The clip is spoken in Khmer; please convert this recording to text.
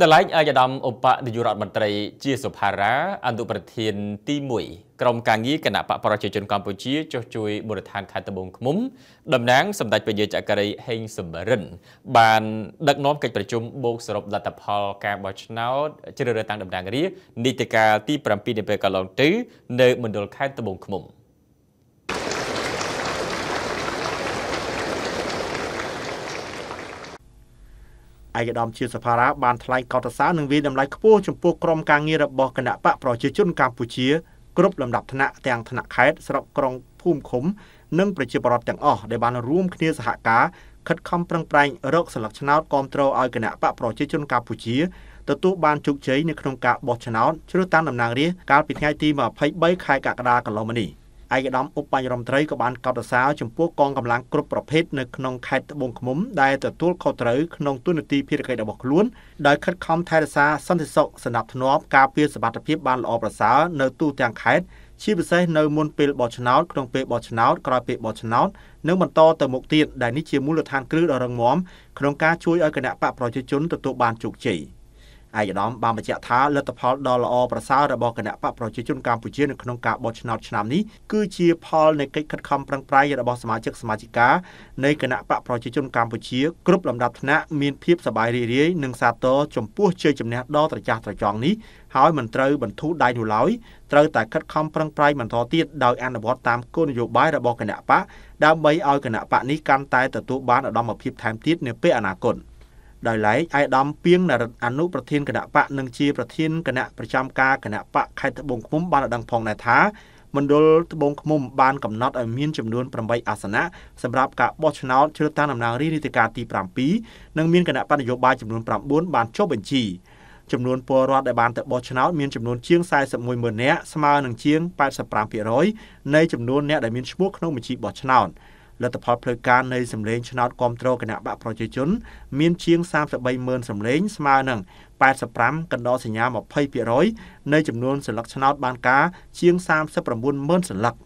ដលែងអាយដាមឧបនាយករដ្ឋមន្ត្រីជាសុផារាអនុប្រធានទី1ក្រមការងារគណៈបកប្រជាជនកម្ពុជាចុះជួយមូលដ្ឋានខេត្តត្បូងឃ្មុំតំណាងសម្ដេចព្រះយេចក្រីហេងសំរិនបាន ដឹកនាំកិច្ចប្រជុំបូកសរុបលទ្ធផលការបោះឆ្នោតជ្រើសរើសតាំងតំណាងរានីតិកាលទី7នាពេលកន្លងទៅនៅមណ្ឌលខេត្តត្បូងឃ្មុំ។ឯកឧត្តមជាសភារាបានថ្លែងកោតសរសើរនិងវិតម្លៃខ្ពស់ចំពោះក្រមការងាររបស់គណៈបកប្រជាជនកម្ពុជាគ្រប់លំដាប់ថ្នាក់ទាំងថ្នាក់ខេត្តស្រុកក្រុងភូមិឃុំនិងប្រជាពលរដ្ឋទាំងអស់ដែលបានរួមគ្នាសហការខិតខំប្រឹងប្រែងរកស្លឹកឆ្នោតគ្រប់គ្រងឲ្យគណៈបកប្រជាជនកម្ពុជាទទួលបានជោគជ័យនៅក្នុងការបោះឆ្នោតជ្រើសតាំងតំណាងរាស្ត្រកាលពីថ្ងៃទី23ខែកក្កដាកន្លងមកនេះ។ឯកឧត្តមឧបនាយករដ្ឋមន្ត្រីក៏បានកោតសរសើរចំពោះកងកម្លាំងគ្រប់ប្រភេទនៅក្នុងខេត្តត្បូងឃ្មុំដែលទទួលខុសត្រូវក្នុងទូនាទីភារកិច្ចរបស់ខ្លួនដោយខិតខំថែរក្សាសន្តិសុខសណ្តាប់ធ្នាប់ការពារសុវត្ថិភាពបានល្អប្រសើរនៅទូទាំងខេត្តជាពិសេសនៅមុនពេលបោះឆ្នោតក្នុងពេលបោះឆ្នោតក្រោយពេលបោះឆ្នោតនិងបន្តទៅមុខទៀតដែលនេះជាមូលដ្ឋានគ្រឹះដ៏រឹងមាំក្នុងការជួយឲ្យគណៈបកប្រជាជនទទួលបានជោគជ័យ។ឯកឧត្តមបានបញ្ជាក់ថាលទ្ធផលដ៏ល្អប្រសើររបស់គណៈបកប្រជាជនកម្ពុជានៅក្នុងការបោះឆ្នោតឆ្នាំនេះគឺជាផលនៃកិច្ចខិតខំប្រឹងប្រែងរបស់សមាជិកសមាជិកានៃគណៈបកប្រជាជនកម្ពុជាគ្រប់លំដាប់ថ្នាក់មានភាព សប្បាយរីករាយនិងសាទរចំពោះជ័យជំនះដ៏ត្រចះត្រចង់នេះហើយមិនត្រូវបន្ធូរដៃនោះឡើយត្រូវតែខិតខំប្រឹងប្រែងបន្តទៀតដោយអនុវត្តតាមគោលនយោបាយរបស់គណៈបកដើម្បីឲ្យគណៈបកនេះកាន់តែទទួលបានឧត្តមភាពថែមទៀតនាពេលអនាគត។ដោយឡែកឯកឧត្តមពីងនរិទ្ធអនុប្រធានគណៈបកនិងជាប្រធានគណៈប្រចាំការគណៈបកខេត្តត្បូងឃ្មុំបានដឹងផងដែរថាមណ្ឌលត្បូងឃ្មុំបានកំណត់ឲ្យមានចំនួន8អាសនៈសម្រាប់ការបោះឆ្នោតជ្រើសតាំងតំណាងរាស្ត្រនីតិកាលទី7និងមានគណៈបកនយោបាយចំនួន9បានចុះបញ្ជីចំនួនពលរដ្ឋដែលបានទៅបោះឆ្នោតមានចំនួនជាង41ម៉ឺននាក់ស្មើនឹងជាង85%នៃចំនួនអ្នកដែលមានឈ្មោះក្នុងបញ្ជីបោះឆ្នោត។លទ្ធផលផ្លូវការនៃសម្លេងឆ្នោតគ្រប់គ្រងគណៈបកប្រជាជនមានជាង330000សម្លេងស្មើនឹង85កណ្ដោសញ្ញា20%នៃចំនួនសន្លឹកឆ្នោតបានការជាង39000សន្លឹក។